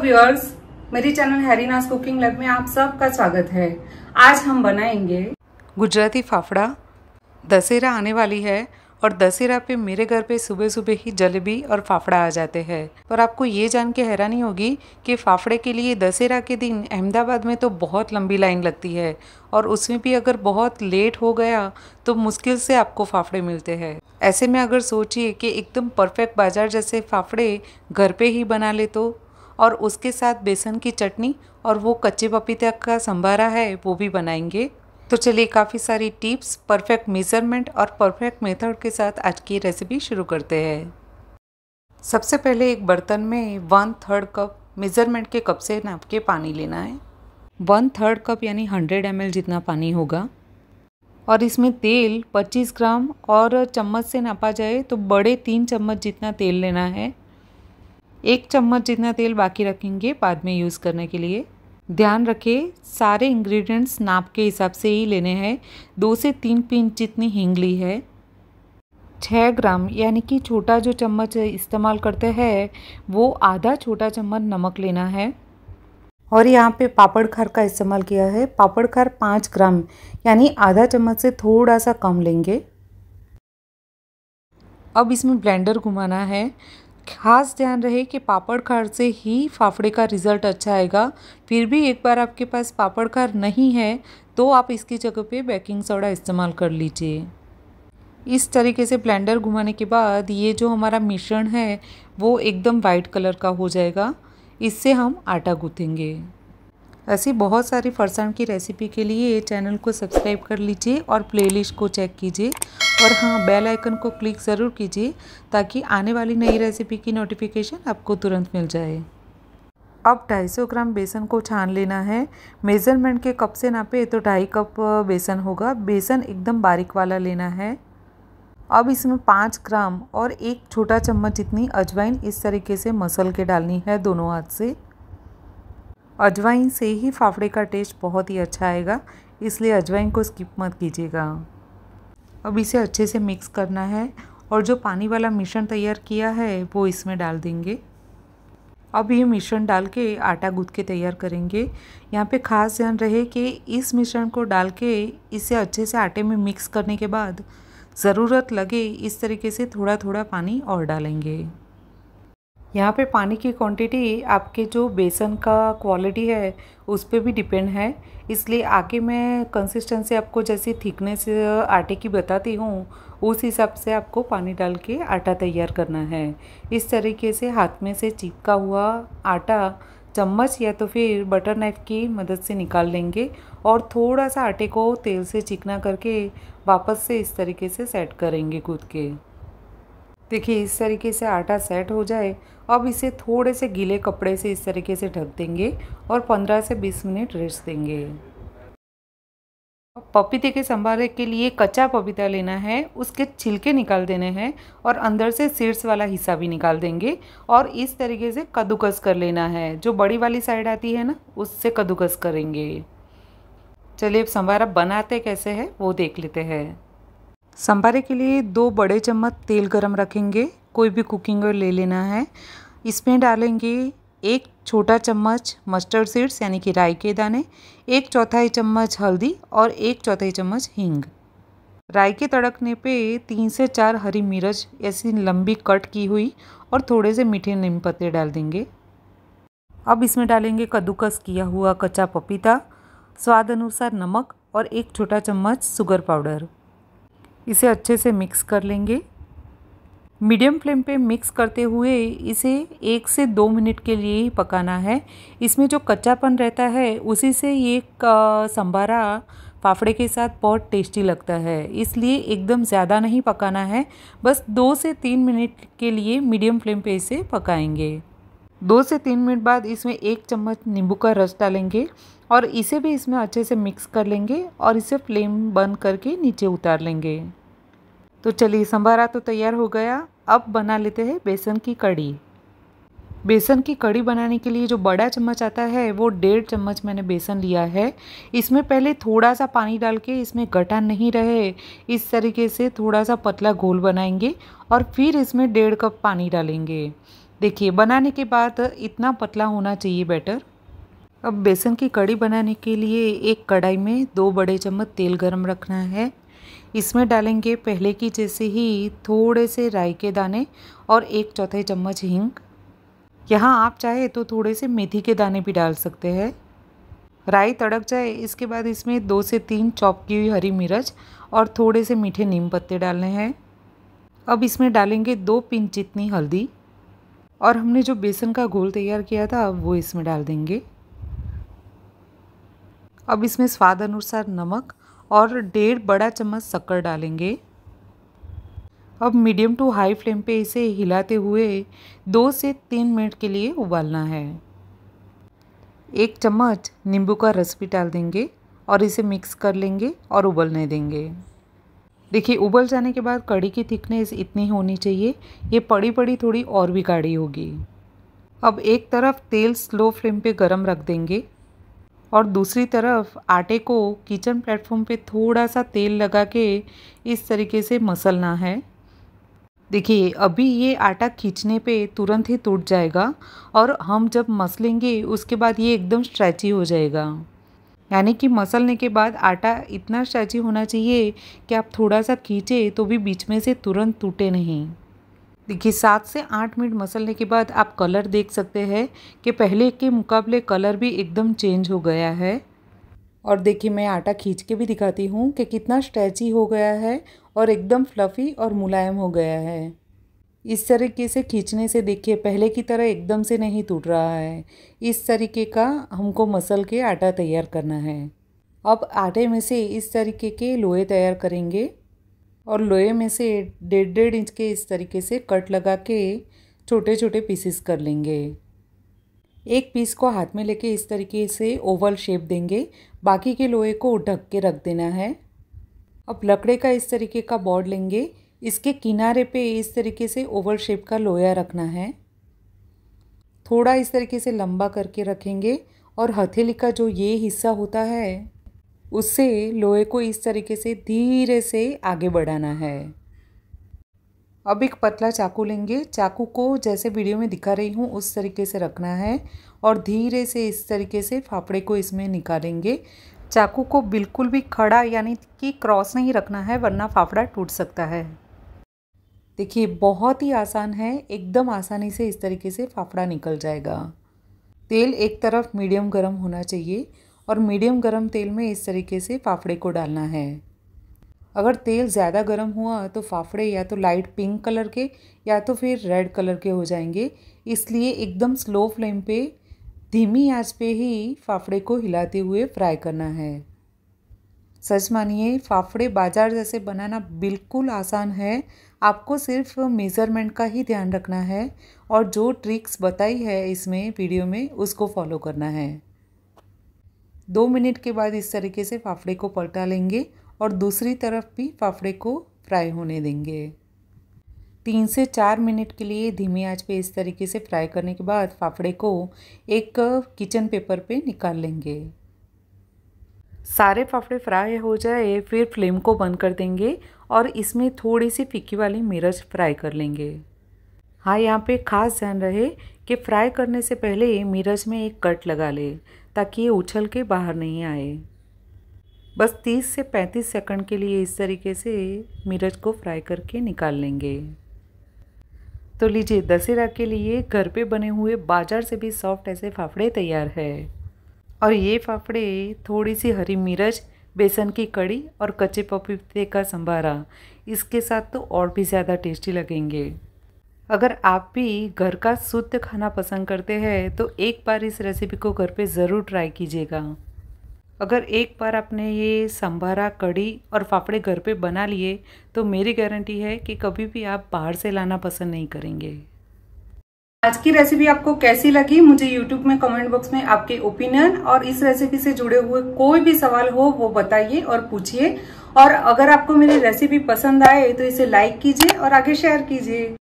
viewers मेरे channel हैरीनास cooking lab में आप सबका स्वागत है आज हम बनाएंगे गुजराती फाफड़ा दशहरा आने वाली है और दशहरा पे मेरे घर पे सुबह सुबह ही जलेबी और फाफड़ा आ जाते हैं और आपको ये जान के हैरानी होगी कि फाफड़े के लिए दशहरा के दिन अहमदाबाद में तो बहुत लंबी लाइन लगती है और उसमें भी अगर बहुत लेट हो गया तो मुश्किल से आपको फाफड़े मिलते हैं ऐसे में अगर सोचिए कि एकदम परफेक्ट बाजार जैसे फाफड़े घर पे ही बना ले तो और उसके साथ बेसन की चटनी और वो कच्चे पपीते का संभारा है वो भी बनाएंगे तो चलिए काफ़ी सारी टिप्स परफेक्ट मेज़रमेंट और परफेक्ट मेथड के साथ आज की रेसिपी शुरू करते हैं सबसे पहले एक बर्तन में वन थर्ड कप मेज़रमेंट के कप से नाप के पानी लेना है वन थर्ड कप यानी हंड्रेड एम जितना पानी होगा और इसमें तेल 25 ग्राम और चम्मच से नापा जाए तो बड़े तीन चम्मच जितना तेल लेना है एक चम्मच जितना तेल बाकी रखेंगे बाद में यूज़ करने के लिए ध्यान रखें सारे इंग्रेडिएंट्स नाप के हिसाब से ही लेने हैं दो से तीन पिंच जितनी हींग ली है छः ग्राम यानी कि छोटा जो चम्मच इस्तेमाल करते हैं वो आधा छोटा चम्मच नमक लेना है और यहाँ पे पापड़ खार का इस्तेमाल किया है पापड़ खार पाँच ग्राम यानी आधा चम्मच से थोड़ा सा कम लेंगे अब इसमें ब्लेंडर घुमाना है खास ध्यान रहे कि पापड़ खार से ही फाफड़े का रिज़ल्ट अच्छा आएगा फिर भी एक बार आपके पास पापड़ खार नहीं है तो आप इसकी जगह पे बेकिंग सोडा इस्तेमाल कर लीजिए इस तरीके से ब्लेंडर घुमाने के बाद ये जो हमारा मिश्रण है वो एकदम वाइट कलर का हो जाएगा इससे हम आटा गूँथेंगे ऐसी बहुत सारी फरसान की रेसिपी के लिए ये चैनल को सब्सक्राइब कर लीजिए और प्लेलिस्ट को चेक कीजिए और हाँ बेल आइकन को क्लिक ज़रूर कीजिए ताकि आने वाली नई रेसिपी की नोटिफिकेशन आपको तुरंत मिल जाए अब 250 ग्राम बेसन को छान लेना है मेज़रमेंट के कप से नापे तो ढाई कप बेसन होगा बेसन एकदम बारीक वाला लेना है अब इसमें पाँच ग्राम और एक छोटा चम्मच जितनी अजवाइन इस तरीके से मसल के डालनी है दोनों हाथ से अजवाइन से ही फाफड़े का टेस्ट बहुत ही अच्छा आएगा इसलिए अजवाइन को स्किप मत कीजिएगा अब इसे अच्छे से मिक्स करना है और जो पानी वाला मिश्रण तैयार किया है वो इसमें डाल देंगे अब ये मिश्रण डाल के आटा गूँथ के तैयार करेंगे यहाँ पे खास ध्यान रहे कि इस मिश्रण को डाल के इसे अच्छे से आटे में मिक्स करने के बाद ज़रूरत लगे इस तरीके से थोड़ा थोड़ा पानी और डालेंगे यहाँ पे पानी की क्वांटिटी आपके जो बेसन का क्वालिटी है उस पर भी डिपेंड है इसलिए आगे मैं कंसिस्टेंसी आपको जैसे थिकनेस आटे की बताती हूँ उस हिसाब से आपको पानी डाल के आटा तैयार करना है इस तरीके से हाथ में से चिपका हुआ आटा चम्मच या तो फिर बटर नाइफ की मदद से निकाल लेंगे और थोड़ा सा आटे को तेल से चिकना करके वापस से इस तरीके से सेट करेंगे कूद के देखिए इस तरीके से आटा सेट हो जाए अब इसे थोड़े से गीले कपड़े से इस तरीके से ढक देंगे और 15 से 20 मिनट रेस्ट देंगे पपीते के संभारे के लिए कच्चा पपीता लेना है उसके छिलके निकाल देने हैं और अंदर से सीड्स वाला हिस्सा भी निकाल देंगे और इस तरीके से कद्दूकस कर लेना है जो बड़ी वाली साइड आती है ना उससे कद्दूकस करेंगे चलिए अब संभारा बनाते कैसे है वो देख लेते हैं संभारे के लिए दो बड़े चम्मच तेल गरम रखेंगे कोई भी कुकिंग ऑयल ले लेना है इसमें डालेंगे एक छोटा चम्मच मस्टर्ड सीड्स यानी कि राई के दाने एक चौथाई चम्मच हल्दी और एक चौथाई चम्मच हींग राई के तड़कने पे तीन से चार हरी मिर्च ऐसी लंबी कट की हुई और थोड़े से मीठे नीम पत्ते डाल देंगे अब इसमें डालेंगे कद्दूकस किया हुआ कच्चा पपीता स्वाद अनुसार नमक और एक छोटा चम्मच शुगर पाउडर इसे अच्छे से मिक्स कर लेंगे मीडियम फ्लेम पे मिक्स करते हुए इसे एक से दो मिनट के लिए ही पकाना है इसमें जो कच्चापन रहता है उसी से ये संभारा फाफड़े के साथ बहुत टेस्टी लगता है इसलिए एकदम ज़्यादा नहीं पकाना है बस दो से तीन मिनट के लिए मीडियम फ्लेम पे इसे पकाएंगे दो से तीन मिनट बाद इसमें एक चम्मच नींबू का रस डालेंगे और इसे भी इसमें अच्छे से मिक्स कर लेंगे और इसे फ्लेम बंद करके नीचे उतार लेंगे तो चलिए संभारा तो तैयार हो गया अब बना लेते हैं बेसन की कड़ी बेसन की कड़ी बनाने के लिए जो बड़ा चम्मच आता है वो डेढ़ चम्मच मैंने बेसन लिया है इसमें पहले थोड़ा सा पानी डाल के इसमें गटा नहीं रहे इस तरीके से थोड़ा सा पतला घोल बनाएंगे और फिर इसमें डेढ़ कप पानी डालेंगे देखिए बनाने के बाद इतना पतला होना चाहिए बैटर अब बेसन की कड़ी बनाने के लिए एक कढ़ाई में दो बड़े चम्मच तेल गरम रखना है इसमें डालेंगे पहले की जैसे ही थोड़े से राई के दाने और एक चौथाई चम्मच हींग यहाँ आप चाहे तो थोड़े से मेथी के दाने भी डाल सकते हैं राई तड़क जाए इसके बाद इसमें दो से तीन चॉप की हुई हरी मिर्च और थोड़े से मीठे नीम पत्ते डालने हैं अब इसमें डालेंगे दो पिंच जितनी हल्दी और हमने जो बेसन का घोल तैयार किया था अब वो इसमें डाल देंगे अब इसमें स्वाद अनुसार नमक और डेढ़ बड़ा चम्मच शक्कर डालेंगे अब मीडियम टू हाई फ्लेम पे इसे हिलाते हुए दो से तीन मिनट के लिए उबालना है एक चम्मच नींबू का रस भी डाल देंगे और इसे मिक्स कर लेंगे और उबलने देंगे देखिए उबल जाने के बाद कड़ी की थिकनेस इतनी होनी चाहिए ये पड़ी पड़ी थोड़ी और भी गाढ़ी होगी अब एक तरफ तेल स्लो फ्लेम पे गरम रख देंगे और दूसरी तरफ आटे को किचन प्लेटफॉर्म पे थोड़ा सा तेल लगा के इस तरीके से मसलना है देखिए अभी ये आटा खींचने पे तुरंत ही टूट जाएगा और हम जब मसलेंगे उसके बाद ये एकदम स्ट्रैची हो जाएगा यानी कि मसलने के बाद आटा इतना स्टैची होना चाहिए कि आप थोड़ा सा खींचे तो भी बीच में से तुरंत टूटे नहीं देखिए सात से आठ मिनट मसलने के बाद आप कलर देख सकते हैं कि पहले के मुकाबले कलर भी एकदम चेंज हो गया है और देखिए मैं आटा खींच के भी दिखाती हूँ कि कितना स्ट्रैची हो गया है और एकदम फ्लफ़ी और मुलायम हो गया है इस तरीके से खींचने से देखिए पहले की तरह एकदम से नहीं टूट रहा है इस तरीके का हमको मसल के आटा तैयार करना है अब आटे में से इस तरीके के लोहे तैयार करेंगे और लोहे में से डेढ़ डेढ़ इंच के इस तरीके से कट लगा के छोटे छोटे पीसेस कर लेंगे एक पीस को हाथ में लेके इस तरीके से ओवल शेप देंगे बाकी के लोहे को ढक के रख देना है अब लकड़े का इस तरीके का बॉर्ड लेंगे इसके किनारे पे इस तरीके से ओवल शेप का लोया रखना है थोड़ा इस तरीके से लंबा करके रखेंगे और हथेली का जो ये हिस्सा होता है उससे लोहे को इस तरीके से धीरे से आगे बढ़ाना है अब एक पतला चाकू लेंगे चाकू को जैसे वीडियो में दिखा रही हूँ उस तरीके से रखना है और धीरे से इस तरीके से फाफड़े को इसमें निकालेंगे चाकू को बिल्कुल भी खड़ा यानी कि क्रॉस नहीं रखना है वरना फाफड़ा टूट सकता है देखिए बहुत ही आसान है एकदम आसानी से इस तरीके से फाफड़ा निकल जाएगा तेल एक तरफ मीडियम गरम होना चाहिए और मीडियम गरम तेल में इस तरीके से फाफड़े को डालना है अगर तेल ज़्यादा गर्म हुआ तो फाफड़े या तो लाइट पिंक कलर के या तो फिर रेड कलर के हो जाएंगे इसलिए एकदम स्लो फ्लेम पे धीमी आंच पे ही फाफड़े को हिलाते हुए फ्राई करना है सच मानिए फाफड़े बाजार जैसे बनाना बिल्कुल आसान है आपको सिर्फ मेज़रमेंट का ही ध्यान रखना है और जो ट्रिक्स बताई है इसमें वीडियो में उसको फॉलो करना है दो मिनट के बाद इस तरीके से फाफड़े को पलटा लेंगे और दूसरी तरफ भी फाफड़े को फ्राई होने देंगे तीन से चार मिनट के लिए धीमी आंच पे इस तरीके से फ्राई करने के बाद फाफड़े को एक किचन पेपर पे निकाल लेंगे सारे फाफड़े फ्राई हो जाए फिर फ्लेम को बंद कर देंगे और इसमें थोड़ी सी फिक्की वाली मिर्च फ्राई कर लेंगे हाँ यहाँ पे खास ध्यान रहे कि फ्राई करने से पहले मिर्च में एक कट लगा ले ताकि ये उछल के बाहर नहीं आए बस 30 से 35 सेकंड के लिए इस तरीके से मिर्च को फ्राई करके निकाल लेंगे तो लीजिए दशहरा के लिए घर पे बने हुए बाजार से भी सॉफ्ट ऐसे फाफड़े तैयार है और ये फाफड़े थोड़ी सी हरी मिर्च बेसन की कड़ी और कच्चे पपीते का संभारा इसके साथ तो और भी ज़्यादा टेस्टी लगेंगे अगर आप भी घर का शुद्ध खाना पसंद करते हैं तो एक बार इस रेसिपी को घर पे ज़रूर ट्राई कीजिएगा अगर एक बार आपने ये संभारा कड़ी और फाफड़े घर पे बना लिए तो मेरी गारंटी है कि कभी भी आप बाहर से लाना पसंद नहीं करेंगे आज की रेसिपी आपको कैसी लगी मुझे YouTube में कमेंट बॉक्स में आपके ओपिनियन और इस रेसिपी से जुड़े हुए कोई भी सवाल हो वो बताइए और पूछिए और अगर आपको मेरी रेसिपी पसंद आए तो इसे लाइक कीजिए और आगे शेयर कीजिए